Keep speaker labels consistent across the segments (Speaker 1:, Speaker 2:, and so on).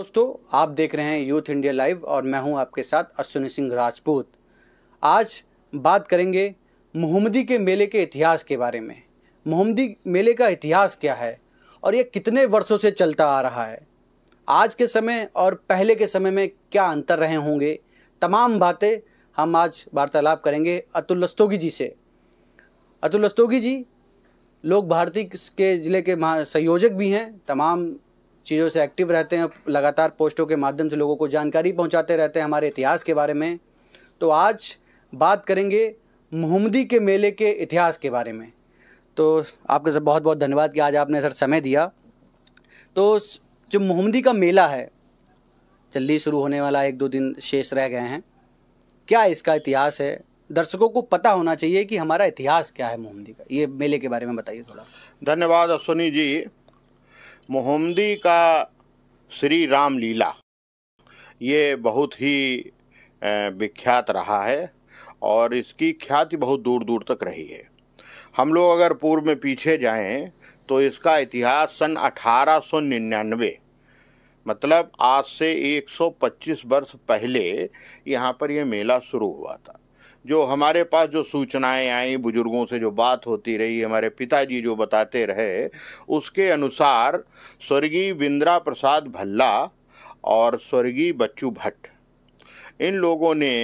Speaker 1: दोस्तों आप देख रहे हैं यूथ इंडिया लाइव और मैं हूं आपके साथ अश्विनी सिंह राजपूत आज बात करेंगे मोहम्मदी के मेले के इतिहास के बारे में मोहम्मदी मेले का इतिहास क्या है और ये कितने वर्षों से चलता आ रहा है आज के समय और पहले के समय में क्या अंतर रहे होंगे तमाम बातें हम आज वार्तालाप करेंगे अतुल अस्तोगी जी से अतुल अस्तोगी जी लोग भारती के ज़िले के महासंयोजक भी हैं तमाम चीज़ों से एक्टिव रहते हैं लगातार पोस्टों के माध्यम से लोगों को जानकारी पहुंचाते रहते हैं हमारे इतिहास के बारे में तो आज बात करेंगे मोहम्मदी के मेले के इतिहास के बारे में तो आपका सर बहुत बहुत धन्यवाद कि आज आपने सर समय दिया तो जो मोहम्मदी का मेला है जल्दी शुरू होने वाला एक दो दिन शेष रह गए हैं क्या इसका इतिहास है दर्शकों को पता होना चाहिए कि हमारा इतिहास क्या है मोहम्मदी का ये मेले के बारे में बताइए थोड़ा धन्यवाद अश्विनी जी मोहम्मदी
Speaker 2: का श्री राम लीला ये बहुत ही विख्यात रहा है और इसकी ख्याति बहुत दूर दूर तक रही है हम लोग अगर पूर्व में पीछे जाएं तो इसका इतिहास सन 1899 मतलब आज से 125 वर्ष पहले यहाँ पर यह मेला शुरू हुआ था जो हमारे पास जो सूचनाएं आई बुजुर्गों से जो बात होती रही हमारे पिताजी जो बताते रहे उसके अनुसार स्वर्गीय बिंद्रा प्रसाद भल्ला और स्वर्गीय बच्चू भट्ट इन लोगों ने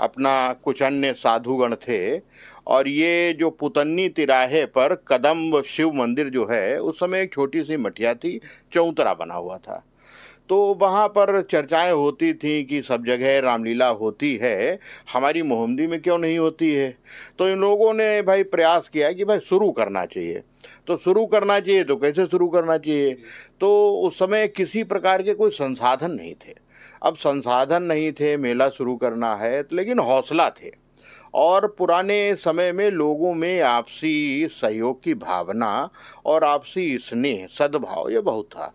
Speaker 2: अपना कुछ अन्य साधुगण थे और ये जो पुतन्नी तिराहे पर कदम्ब शिव मंदिर जो है उस समय एक छोटी सी मठिया थी चौतरा बना हुआ था तो वहाँ पर चर्चाएं होती थी कि सब जगह रामलीला होती है हमारी मोहम्मदी में क्यों नहीं होती है तो इन लोगों ने भाई प्रयास किया कि भाई शुरू करना चाहिए तो शुरू करना चाहिए तो कैसे शुरू करना चाहिए तो उस समय किसी प्रकार के कोई संसाधन नहीं थे अब संसाधन नहीं थे मेला शुरू करना है तो लेकिन हौसला थे और पुराने समय में लोगों में आपसी सहयोग की भावना और आपसी स्नेह सद्भाव ये बहुत था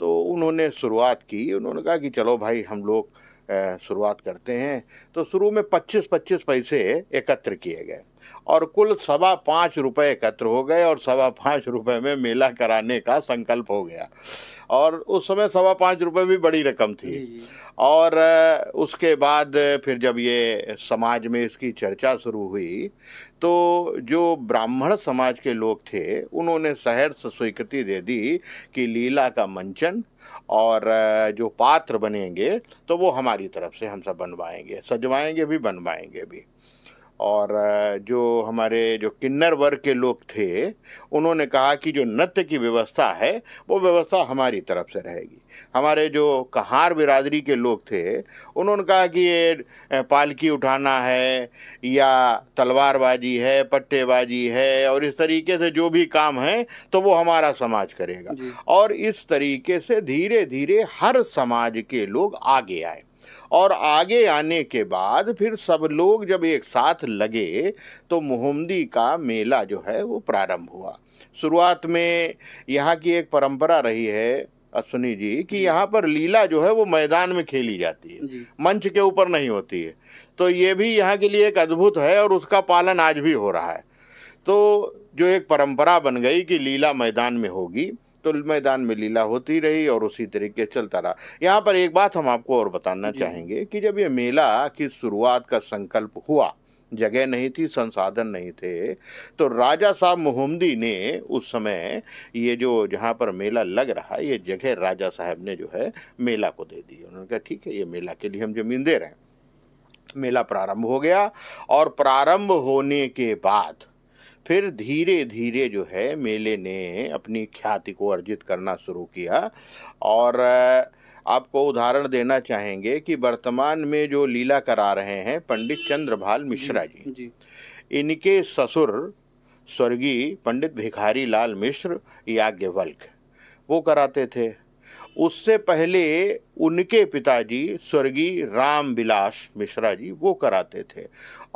Speaker 2: तो उन्होंने शुरुआत की उन्होंने कहा कि चलो भाई हम लोग शुरुआत करते हैं तो शुरू में 25 25 पैसे एकत्र किए गए और कुल सवा पाँच रुपये एकत्र हो गए और सवा पाँच रुपये में मेला कराने का संकल्प हो गया और उस समय सवा पाँच रुपये भी बड़ी रकम थी और उसके बाद फिर जब ये समाज में इसकी चर्चा शुरू हुई तो जो ब्राह्मण समाज के लोग थे उन्होंने शहर से स्वीकृति दे दी कि लीला का मंचन और जो पात्र बनेंगे तो वो हमारी तरफ से हम सब बनवाएंगे सजवाएंगे भी बनवाएंगे भी और जो हमारे जो किन्नर वर्ग के लोग थे उन्होंने कहा कि जो नृत्य की व्यवस्था है वो व्यवस्था हमारी तरफ से रहेगी हमारे जो कहार बिरादरी के लोग थे उन्होंने कहा कि ये पालकी उठाना है या तलवारबाजी है पट्टेबाजी है और इस तरीके से जो भी काम है तो वो हमारा समाज करेगा और इस तरीके से धीरे धीरे हर समाज के लोग आगे आए और आगे आने के बाद फिर सब लोग जब एक साथ लगे तो मुहम्मदी का मेला जो है वो प्रारंभ हुआ शुरुआत में यहाँ की एक परंपरा रही है अश्विनी जी कि यहाँ पर लीला जो है वो मैदान में खेली जाती है मंच के ऊपर नहीं होती है तो ये भी यहाँ के लिए एक अद्भुत है और उसका पालन आज भी हो रहा है तो जो एक परंपरा बन गई कि लीला मैदान में होगी तो मैदान में लीला होती रही और उसी तरीके चलता रहा यहाँ पर एक बात हम आपको और बताना चाहेंगे कि जब ये मेला की शुरुआत का संकल्प हुआ जगह नहीं थी संसाधन नहीं थे तो राजा साहब मोहम्मदी ने उस समय ये जो जहाँ पर मेला लग रहा है ये जगह राजा साहब ने जो है मेला को दे दी उन्होंने कहा ठीक है ये मेला के लिए हम जमीन दे रहे हैं मेला प्रारंभ हो गया और प्रारंभ होने के बाद फिर धीरे धीरे जो है मेले ने अपनी ख्याति को अर्जित करना शुरू किया और आपको उदाहरण देना चाहेंगे कि वर्तमान में जो लीला करा रहे हैं पंडित चंद्रभाल मिश्रा जी, जी। इनके ससुर स्वर्गीय पंडित भिखारी लाल मिश्र याज्ञवल्क वो कराते थे उससे पहले उनके पिताजी स्वर्गीय राम विलास मिश्रा जी वो कराते थे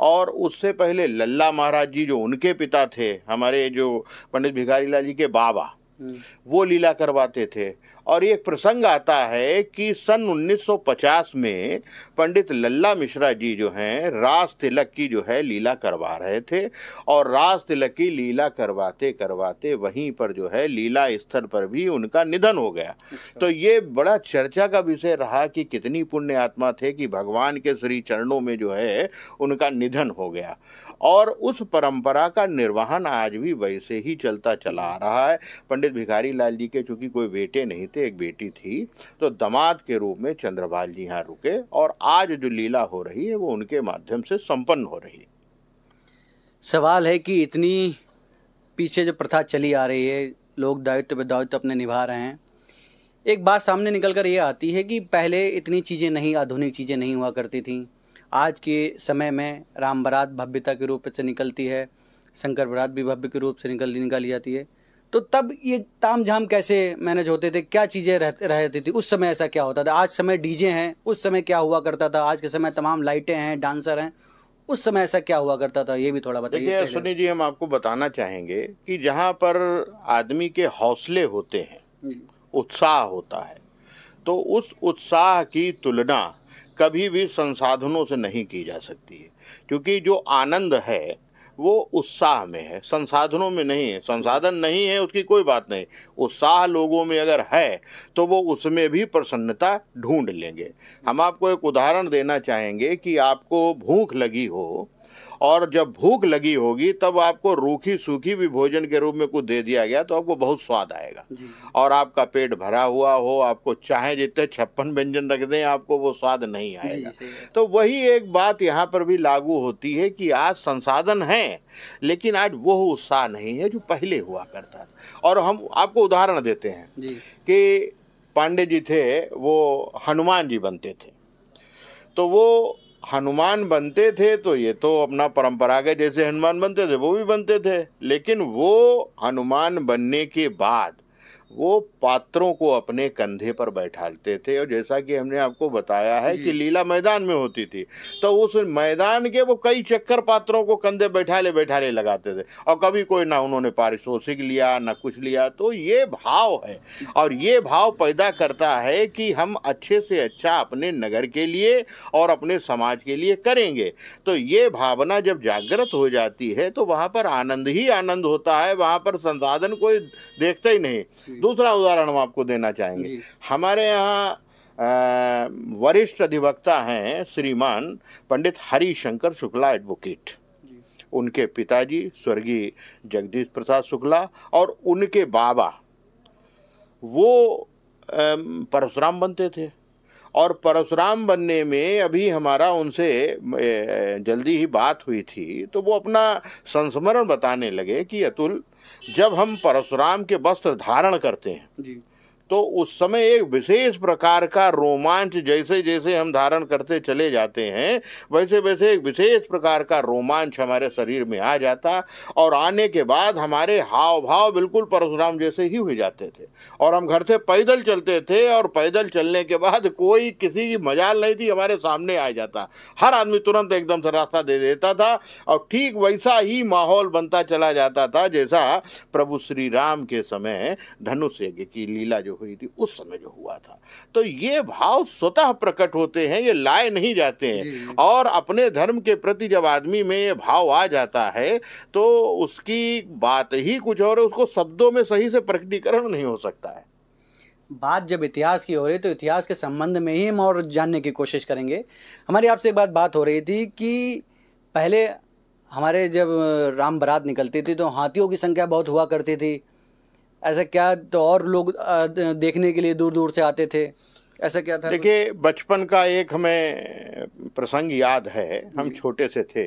Speaker 2: और उससे पहले लल्ला महाराज जी जो उनके पिता थे हमारे जो पंडित भिखारी लाल जी के बाबा वो लीला करवाते थे और एक प्रसंग आता है कि सन 1950 में पंडित लल्ला मिश्रा जी जो हैं राज तिलक की जो है लीला करवा रहे थे और राज तिलक की लीला करवाते करवाते वहीं पर जो है लीला स्थल पर भी उनका निधन हो गया अच्छा। तो ये बड़ा चर्चा का विषय रहा कि कितनी पुण्य आत्मा थे कि भगवान के श्री चरणों में जो है उनका निधन हो गया और उस परंपरा का निर्वहन आज भी वैसे ही चलता चला आ रहा है पंडित भिखारी लाल जी के चूंकि कोई बेटे नहीं थे एक बेटी थी तो दमाद के रूप में चंद्रपाल जी यहाँ रुके और आज जो लीला हो रही है वो उनके माध्यम से संपन्न
Speaker 1: हो रही है सवाल है कि इतनी पीछे जो प्रथा चली आ रही है लोग दायित्व पर दायित्व अपने निभा रहे हैं एक बात सामने निकल कर ये आती है कि पहले इतनी चीज़ें नहीं आधुनिक चीज़ें नहीं हुआ करती थी आज के समय में राम बरात भव्यता के रूप से निकलती है शंकर बरात भी भव्य के रूप से निकल निकाली जाती है तो तब ये ताम झाम कैसे मैनेज होते थे क्या चीज़ें रह रहती थी उस समय ऐसा क्या होता था आज समय डीजे हैं उस समय क्या हुआ करता था आज के समय तमाम लाइटें हैं डांसर हैं उस समय ऐसा क्या हुआ करता था ये भी थोड़ा बताइए सुनी
Speaker 2: जी हम आपको बताना चाहेंगे कि जहाँ पर आदमी के हौसले होते हैं उत्साह होता है तो उस उत्साह की तुलना कभी भी संसाधनों से नहीं की जा सकती है क्योंकि जो आनंद है वो उत्साह में है संसाधनों में नहीं है संसाधन नहीं है उसकी कोई बात नहीं उत्साह लोगों में अगर है तो वो उसमें भी प्रसन्नता ढूंढ लेंगे हम आपको एक उदाहरण देना चाहेंगे कि आपको भूख लगी हो और जब भूख लगी होगी तब आपको रूखी सूखी भी भोजन के रूप में कुछ दे दिया गया तो आपको बहुत स्वाद आएगा और आपका पेट भरा हुआ हो आपको चाहे जितने छप्पन व्यंजन रख दें आपको वो स्वाद नहीं आएगा तो वही एक बात यहाँ पर भी लागू होती है कि आज संसाधन है हैं लेकिन आज वो उत्साह नहीं है जो पहले हुआ करता था और हम आपको उदाहरण देते हैं कि पांडे जी थे वो हनुमान जी बनते थे तो वो हनुमान बनते थे तो ये तो अपना परंपरागत जैसे हनुमान बनते थे वो भी बनते थे लेकिन वो हनुमान बनने के बाद वो पात्रों को अपने कंधे पर बैठाते थे और जैसा कि हमने आपको बताया है कि लीला मैदान में होती थी तो उस मैदान के वो कई चक्कर पात्रों को कंधे बैठाले बैठाले लगाते थे और कभी कोई ना उन्होंने पारिशोषिक लिया ना कुछ लिया तो ये भाव है और ये भाव पैदा करता है कि हम अच्छे से अच्छा अपने नगर के लिए और अपने समाज के लिए करेंगे तो ये भावना जब जागृत हो जाती है तो वहाँ पर आनंद ही आनंद होता है वहाँ पर संसाधन कोई देखता ही नहीं दूसरा उदाहरण उदाहरण हम आपको देना चाहेंगे हमारे यहाँ वरिष्ठ अधिवक्ता हैं श्रीमान पंडित हरिशंकर शुक्ला एडवोकेट उनके पिताजी स्वर्गीय जगदीश प्रसाद शुक्ला और उनके बाबा वो परशुराम बनते थे और परशुराम बनने में अभी हमारा उनसे जल्दी ही बात हुई थी तो वो अपना संस्मरण बताने लगे कि अतुल जब हम परशुराम के वस्त्र धारण करते हैं जी तो उस समय एक विशेष प्रकार का रोमांच जैसे जैसे हम धारण करते चले जाते हैं वैसे वैसे एक विशेष प्रकार का रोमांच हमारे शरीर में आ जाता और आने के बाद हमारे हाव भाव बिल्कुल परशुराम जैसे ही हो जाते थे और हम घर से पैदल चलते थे और पैदल चलने के बाद कोई किसी की मजाल नहीं थी हमारे सामने आ जाता हर आदमी तुरंत एकदम से रास्ता दे देता था और ठीक वैसा ही माहौल बनता चला जाता था जैसा प्रभु श्री राम के समय धनुष यज्ञ की लीला जो हुई थी उस समय जो हुआ था तो ये भाव स्वतः प्रकट होते हैं ये लाए नहीं जाते हैं और अपने धर्म के प्रति जब आदमी में ये भाव आ जाता है तो उसकी बात ही कुछ और उसको शब्दों
Speaker 1: में सही से प्रकटीकरण नहीं हो सकता है बात जब इतिहास की हो रही है तो इतिहास के संबंध में ही हम और जानने की कोशिश करेंगे हमारी आपसे एक बात बात हो रही थी कि पहले हमारे जब राम बरात निकलती थी तो हाथियों की संख्या बहुत हुआ करती थी ऐसा क्या तो और लोग देखने के लिए दूर दूर से आते थे ऐसा क्या था
Speaker 2: देखिए बचपन का एक हमें प्रसंग याद है हम छोटे से थे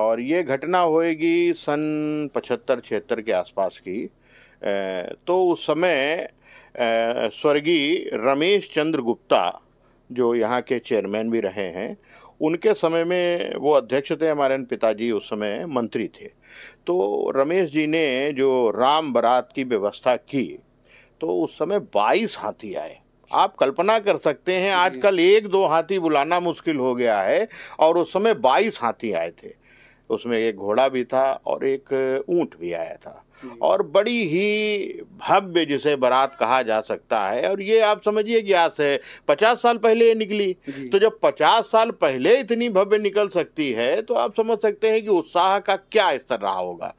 Speaker 2: और ये घटना होएगी सन पचहत्तर छिहत्तर के आसपास की तो उस समय स्वर्गीय रमेश चंद्र गुप्ता जो यहाँ के चेयरमैन भी रहे हैं उनके समय में वो अध्यक्ष थे हमारे पिताजी उस समय मंत्री थे तो रमेश जी ने जो राम बरात की व्यवस्था की तो उस समय बाईस हाथी आए आप कल्पना कर सकते हैं आजकल एक दो हाथी बुलाना मुश्किल हो गया है और उस समय बाईस हाथी आए थे तो उसमें एक घोड़ा भी था और एक ऊंट भी आया था और बड़ी ही भव्य जिसे बारात कहा जा सकता है और ये आप समझिए कि आज से पचास साल पहले ये निकली तो जब पचास साल पहले इतनी भव्य निकल सकती है तो आप समझ सकते हैं कि उत्साह का क्या स्तर रहा होगा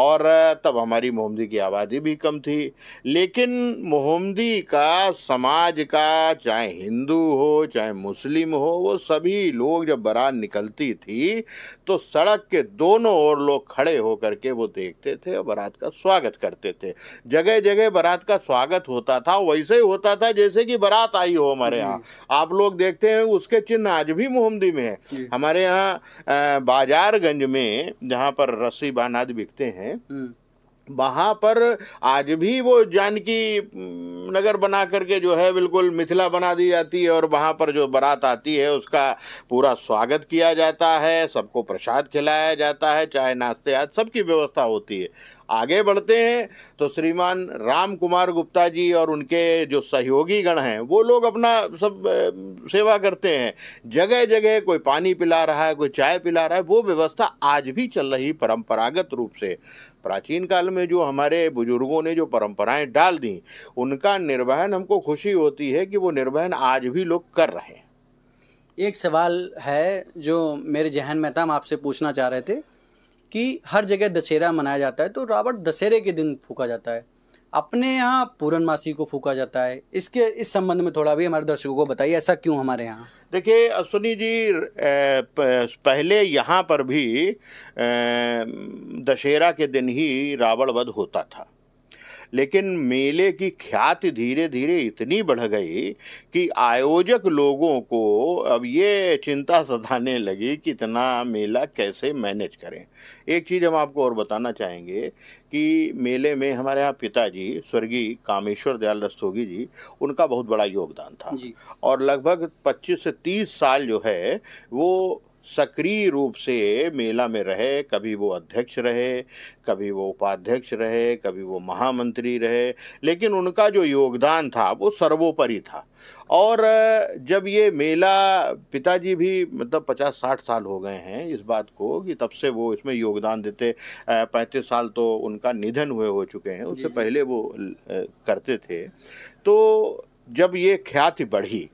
Speaker 2: और तब हमारी मोहम्मदी की आबादी भी कम थी लेकिन मोहम्मदी का समाज का चाहे हिंदू हो चाहे मुस्लिम हो वो सभी लोग जब बारात निकलती थी तो सड़क के दोनों ओर लोग खड़े होकर के वो देखते थे और बारात का स्वागत करते थे जगह जगह बारात का स्वागत होता था वैसे ही होता था जैसे कि बारात आई हो हमारे यहाँ आप लोग देखते हैं उसके चिन्ह आज भी मोहम्मदी में है हमारे यहाँ बाजारगंज में जहाँ पर रस्सी बानाद बिकते हैं हम्म। वहाँ पर आज भी वो जानकी नगर बना करके जो है बिल्कुल मिथिला बना दी जाती है और वहाँ पर जो बारात आती है उसका पूरा स्वागत किया जाता है सबको प्रसाद खिलाया जाता है चाय नाश्ते आज सबकी व्यवस्था होती है आगे बढ़ते हैं तो श्रीमान राम कुमार गुप्ता जी और उनके जो सहयोगी गण हैं वो लोग अपना सब सेवा करते हैं जगह जगह कोई पानी पिला रहा है कोई चाय पिला रहा है वो व्यवस्था आज भी चल रही परंपरागत रूप से प्राचीन काल में में जो हमारे बुजुर्गों ने जो परंपराएं डाल दी उनका निर्वहन हमको खुशी होती है कि वो निर्वहन
Speaker 1: आज भी लोग कर रहे हैं एक सवाल है जो मेरे जहन में था हम आपसे पूछना चाह रहे थे कि हर जगह दशहरा मनाया जाता है तो रावण दशहरे के दिन फूका जाता है अपने यहाँ पूरनमासी को फूका जाता है इसके इस संबंध में थोड़ा भी हमारे दर्शकों को बताइए ऐसा क्यों हमारे यहाँ
Speaker 2: देखिए अश्विनी जी पहले यहाँ पर भी दशहरा के दिन ही रावण वध होता था लेकिन मेले की ख्याति धीरे धीरे इतनी बढ़ गई कि आयोजक लोगों को अब ये चिंता सताने लगी कि इतना मेला कैसे मैनेज करें एक चीज़ हम आपको और बताना चाहेंगे कि मेले में हमारे यहाँ पिताजी स्वर्गीय कामेश्वर दयाल रस्तोगी जी उनका बहुत बड़ा योगदान था और लगभग 25 से 30 साल जो है वो सक्रिय रूप से मेला में रहे कभी वो अध्यक्ष रहे कभी वो उपाध्यक्ष रहे कभी वो महामंत्री रहे लेकिन उनका जो योगदान था वो सर्वोपरि था और जब ये मेला पिताजी भी मतलब पचास साठ साल हो गए हैं इस बात को कि तब से वो इसमें योगदान देते पैंतीस साल तो उनका निधन हुए हो चुके हैं उससे पहले वो करते थे तो जब ये ख्याति बढ़ी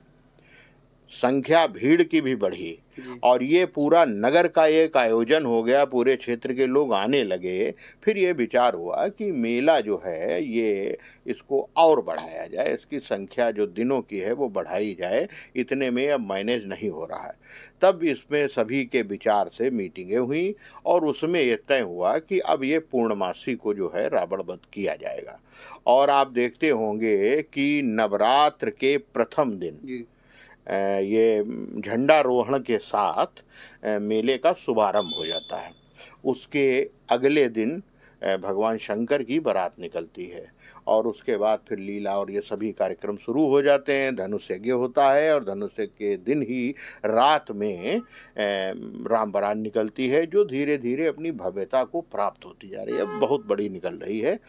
Speaker 2: संख्या भीड़ की भी बढ़ी और ये पूरा नगर का एक आयोजन हो गया पूरे क्षेत्र के लोग आने लगे फिर ये विचार हुआ कि मेला जो है ये इसको और बढ़ाया जाए इसकी संख्या जो दिनों की है वो बढ़ाई जाए इतने में अब मैनेज नहीं हो रहा है तब इसमें सभी के विचार से मीटिंगें हुई और उसमें यह तय हुआ कि अब ये पूर्णमासी को जो है रावण किया जाएगा और आप देखते होंगे कि नवरात्र के प्रथम दिन ये झंडारोहण के साथ मेले का शुभारंभ हो जाता है उसके अगले दिन भगवान शंकर की बारात निकलती है और उसके बाद फिर लीला और ये सभी कार्यक्रम शुरू हो जाते हैं धनुष यज्ञ होता है और धनुष के दिन ही रात में राम बारात निकलती है जो धीरे धीरे अपनी भव्यता को प्राप्त होती जा रही है बहुत बड़ी निकल रही है